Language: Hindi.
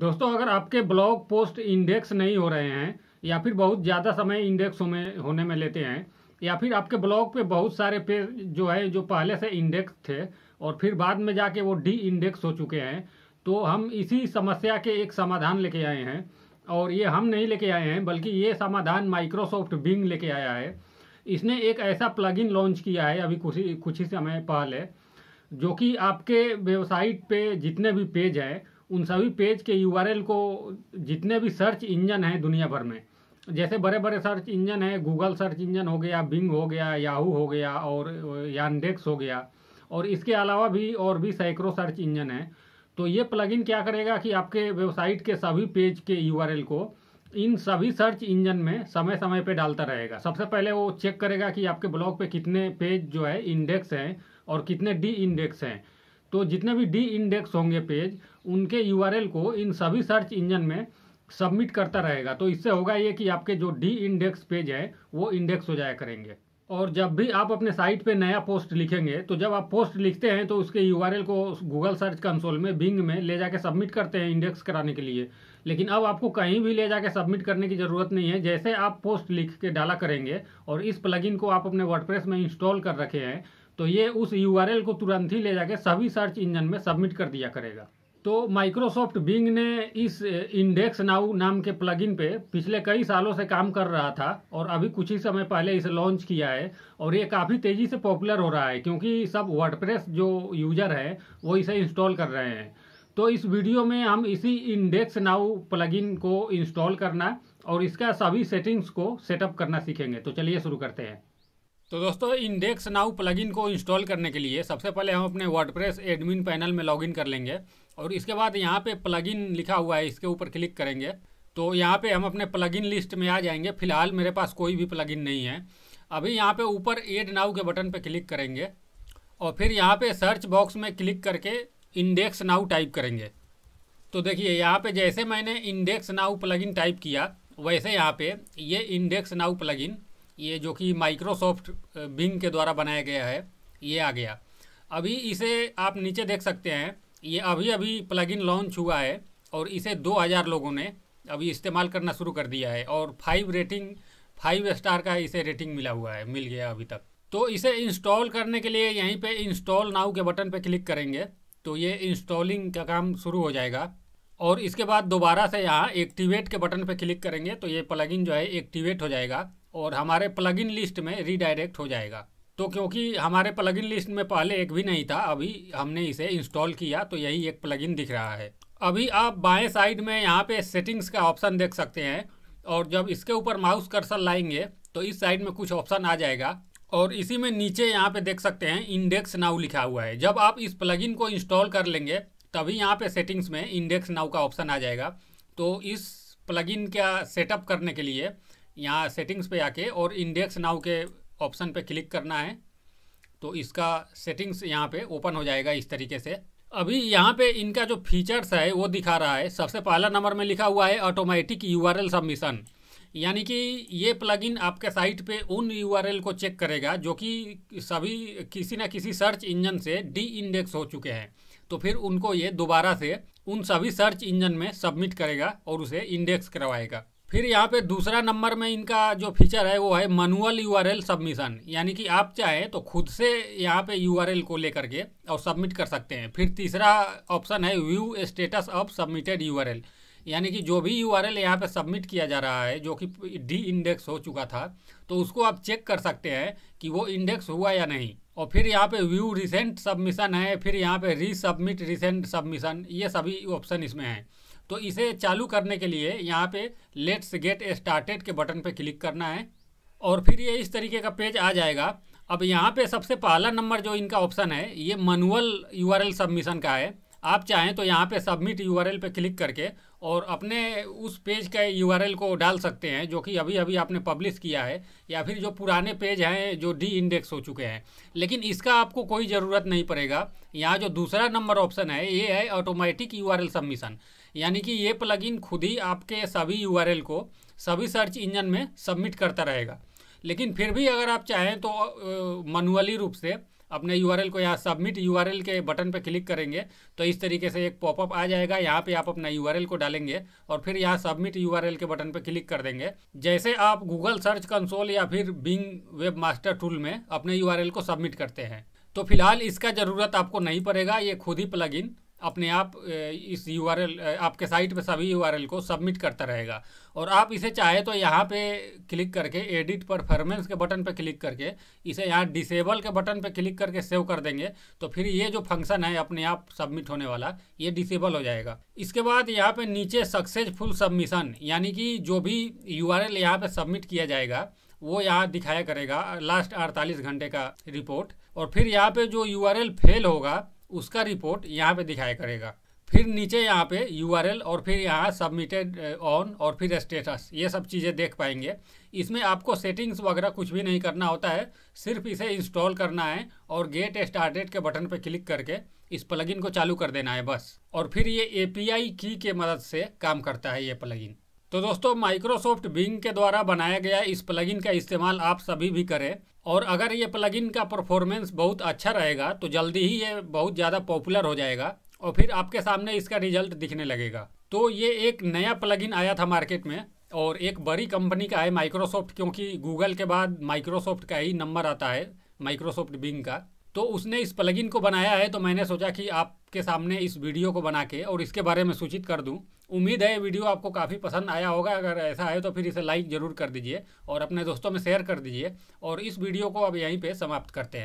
दोस्तों अगर आपके ब्लॉग पोस्ट इंडेक्स नहीं हो रहे हैं या फिर बहुत ज़्यादा समय इंडेक्स हो में होने में लेते हैं या फिर आपके ब्लॉग पे बहुत सारे पेज जो है जो पहले से इंडेक्स थे और फिर बाद में जाके वो डी इंडेक्स हो चुके हैं तो हम इसी समस्या के एक समाधान लेके आए हैं और ये हम नहीं लेके आए हैं बल्कि ये समाधान माइक्रोसॉफ्ट बिंग लेके आया है इसने एक ऐसा प्लग लॉन्च किया है अभी कुछ ही कुछ ही समय पहले जो कि आपके वेबसाइट पर जितने भी पेज हैं उन सभी पेज के यू को जितने भी सर्च इंजन हैं दुनिया भर में जैसे बड़े बड़े सर्च इंजन हैं गूगल सर्च इंजन हो गया बिंग हो गया याहू हो गया और यानडेक्स हो गया और इसके अलावा भी और भी सैकड़ों सर्च इंजन हैं तो ये प्लगइन क्या करेगा कि आपके वेबसाइट के सभी पेज के यूआरएल को इन सभी सर्च इंजन में समय समय पे डालता रहेगा सबसे पहले वो चेक करेगा कि आपके ब्लॉग पे कितने पेज जो है इंडेक्स हैं और कितने डी इंडेक्स हैं तो जितने भी डी इंडेक्स होंगे पेज उनके यू को इन सभी सर्च इंजन में सबमिट करता रहेगा तो इससे होगा ये कि आपके जो डी इंडेक्स पेज है वो इंडेक्स हो जाया करेंगे और जब भी आप अपने साइट पे नया पोस्ट लिखेंगे तो जब आप पोस्ट लिखते हैं तो उसके यू को गूगल सर्च कंसोल में बिंग में ले जाके सबमिट करते हैं इंडेक्स कराने के लिए लेकिन अब आपको कहीं भी ले जाके सबमिट करने की ज़रूरत नहीं है जैसे आप पोस्ट लिख के डाला करेंगे और इस प्लगइन को आप अपने वर्डप्रेस में इंस्टॉल कर रखे हैं तो ये उस यूआरएल को तुरंत ही ले जाके सभी सर्च इंजन में सबमिट कर दिया करेगा तो माइक्रोसॉफ्ट बिंग ने इस इंडेक्स eh, नाउ नाम के प्लगइन पे पिछले कई सालों से काम कर रहा था और अभी कुछ ही समय पहले इसे लॉन्च किया है और ये काफ़ी तेज़ी से पॉपुलर हो रहा है क्योंकि सब वर्डप्रेस जो यूज़र हैं वो इसे इंस्टॉल कर रहे हैं तो इस वीडियो में हम इसी इंडेक्स नाउ प्लगइन को इंस्टॉल करना और इसका सभी सेटिंग्स को सेटअप करना सीखेंगे तो चलिए शुरू करते हैं तो दोस्तों इंडेक्स नाउ प्लगइन को इंस्टॉल करने के लिए सबसे पहले हम अपने वर्डप्रेस एडमिन पैनल में लॉगिन कर लेंगे और इसके बाद यहाँ पे प्लगइन लिखा हुआ है इसके ऊपर क्लिक करेंगे तो यहाँ पे हम अपने प्लगइन लिस्ट में आ जाएंगे फिलहाल मेरे पास कोई भी प्लगइन नहीं है अभी यहाँ पे ऊपर एड नाउ के बटन पर क्लिक करेंगे और फिर यहाँ पर सर्च बॉक्स में क्लिक करके इंडेक्स नाउ टाइप करेंगे तो देखिए यहाँ पर जैसे मैंने इंडेक्स नाउ प्लगिन टाइप किया वैसे यहाँ पर ये इंडेक्स नाउ प्लगिन ये जो कि माइक्रोसॉफ्ट बिंग के द्वारा बनाया गया है ये आ गया अभी इसे आप नीचे देख सकते हैं ये अभी अभी प्लगइन लॉन्च हुआ है और इसे 2000 लोगों ने अभी इस्तेमाल करना शुरू कर दिया है और फाइव रेटिंग फाइव स्टार का इसे रेटिंग मिला हुआ है मिल गया अभी तक तो इसे इंस्टॉल करने के लिए यहीं पे इंस्टॉल नाउ के बटन पे क्लिक करेंगे तो ये इंस्टॉलिंग का काम शुरू हो जाएगा और इसके बाद दोबारा से यहाँ एक्टिवेट के बटन पे क्लिक करेंगे तो ये प्लगइन जो है एक्टिवेट हो जाएगा और हमारे प्लगइन लिस्ट में रीडायरेक्ट हो जाएगा तो क्योंकि हमारे प्लगइन लिस्ट में पहले एक भी नहीं था अभी हमने इसे इंस्टॉल किया तो यही एक प्लगइन दिख रहा है अभी आप बाएं साइड में यहाँ पे सेटिंग्स का ऑप्शन देख सकते हैं और जब इसके ऊपर माउस कर्सर लाएंगे तो इस साइड में कुछ ऑप्शन आ जाएगा और इसी में नीचे यहाँ पे देख सकते हैं इंडेक्स नाउ लिखा हुआ है जब आप इस प्लगइन को इंस्टॉल कर लेंगे तभी यहाँ पे सेटिंग्स में इंडेक्स नाउ का ऑप्शन आ जाएगा तो इस प्लगइन का सेटअप करने के लिए यहाँ सेटिंग्स पे आके और इंडेक्स नाउ के ऑप्शन पे क्लिक करना है तो इसका सेटिंग्स यहाँ पे ओपन हो जाएगा इस तरीके से अभी यहाँ पे इनका जो फीचर्स है वो दिखा रहा है सबसे पहला नंबर में लिखा हुआ है ऑटोमेटिक यूआरएल सबमिशन यानी कि ये प्लगइन आपके साइट पे उन यूआरएल को चेक करेगा जो कि सभी किसी ना किसी सर्च इंजन से डी इंडेक्स हो चुके हैं तो फिर उनको ये दोबारा से उन सभी सर्च इंजन में सबमिट करेगा और उसे इंडेक्स करवाएगा फिर यहाँ पे दूसरा नंबर में इनका जो फीचर है वो है मनुअल यूआरएल सबमिशन यानी कि आप चाहे तो खुद से यहाँ पे यूआरएल को लेकर के और सबमिट कर सकते हैं फिर तीसरा ऑप्शन है view status of submitted URL यानी कि जो भी यूआरएल यहाँ पे सबमिट किया जा रहा है जो कि डी इंडेक्स हो चुका था तो उसको आप चेक कर सकते हैं कि वो इंडेक्स हुआ या नहीं और फिर यहाँ पे व्यू रिसेंट सबमिशन है फिर यहाँ पे री सबमिट रिसेंट सबमिशन ये सभी ऑप्शन इसमें हैं तो इसे चालू करने के लिए यहाँ पे लेट्स गेट स्टार्टेड के बटन पे क्लिक करना है और फिर ये इस तरीके का पेज आ जाएगा अब यहाँ पे सबसे पहला नंबर जो इनका ऑप्शन है ये मनुअल यूआरएल सबमिशन का है आप चाहें तो यहाँ पे सबमिट यूआरएल पे क्लिक करके और अपने उस पेज का यूआरएल को डाल सकते हैं जो कि अभी अभी आपने पब्लिश किया है या फिर जो पुराने पेज हैं जो डी इंडेक्स हो चुके हैं लेकिन इसका आपको कोई ज़रूरत नहीं पड़ेगा यहाँ जो दूसरा नंबर ऑप्शन है ये है ऑटोमेटिक यूआरएल सबमिशन यानी कि ये प्लगइन खुद ही आपके सभी यूआरएल को सभी सर्च इंजन में सबमिट करता रहेगा लेकिन फिर भी अगर आप चाहें तो मनुअली रूप से अपने यूआरएल को यहाँ सबमिट यूआरएल के बटन पर क्लिक करेंगे तो इस तरीके से एक पॉपअप आ जाएगा यहाँ पे आप अपना यूआरएल को डालेंगे और फिर यहाँ सबमिट यूआरएल के बटन पर क्लिक कर देंगे जैसे आप गूगल सर्च कंसोल या फिर बिंग वेब मास्टर टूल में अपने यूआरएल को सबमिट करते हैं तो फिलहाल इसका ज़रूरत आपको नहीं पड़ेगा ये खुद ही प्लगइन अपने आप इस यू आपके साइट पे सभी यू को सबमिट करता रहेगा और आप इसे चाहे तो यहाँ पे क्लिक करके एडिट परफॉर्मेंस के बटन पे क्लिक करके इसे यहाँ डिसेबल के बटन पे क्लिक करके सेव कर देंगे तो फिर ये जो फंक्शन है अपने आप सबमिट होने वाला ये डिसेबल हो जाएगा इसके बाद यहाँ पे नीचे सक्सेसफुल सबमिशन यानी कि जो भी यू आर एल यहाँ पर सबमिट किया जाएगा वो यहाँ दिखाया करेगा लास्ट अड़तालीस घंटे का रिपोर्ट और फिर यहाँ पे जो यू फेल होगा उसका रिपोर्ट यहाँ पे दिखाया करेगा फिर नीचे यहाँ पे यूआरएल और फिर यहाँ सबमिटेड ऑन uh, और फिर स्टेटस ये सब चीज़ें देख पाएंगे इसमें आपको सेटिंग्स वगैरह कुछ भी नहीं करना होता है सिर्फ इसे इंस्टॉल करना है और गेट स्टार्टेड के बटन पर क्लिक करके इस प्लगइन को चालू कर देना है बस और फिर ये एपीआई की के मदद से काम करता है ये प्लगइन तो दोस्तों माइक्रोसॉफ्ट बिंग के द्वारा बनाया गया इस प्लगइन का इस्तेमाल आप सभी भी करें और अगर ये प्लगइन का परफॉर्मेंस बहुत अच्छा रहेगा तो जल्दी ही ये बहुत ज़्यादा पॉपुलर हो जाएगा और फिर आपके सामने इसका रिजल्ट दिखने लगेगा तो ये एक नया प्लगइन आया था मार्केट में और एक बड़ी कंपनी का है माइक्रोसॉफ्ट क्योंकि गूगल के बाद माइक्रोसॉफ्ट का ही नंबर आता है माइक्रोसॉफ्ट बिंग का तो उसने इस प्लगइन को बनाया है तो मैंने सोचा कि आपके सामने इस वीडियो को बना के और इसके बारे में सूचित कर दूं उम्मीद है ये वीडियो आपको काफ़ी पसंद आया होगा अगर ऐसा है तो फिर इसे लाइक ज़रूर कर दीजिए और अपने दोस्तों में शेयर कर दीजिए और इस वीडियो को अब यहीं पर समाप्त करते हैं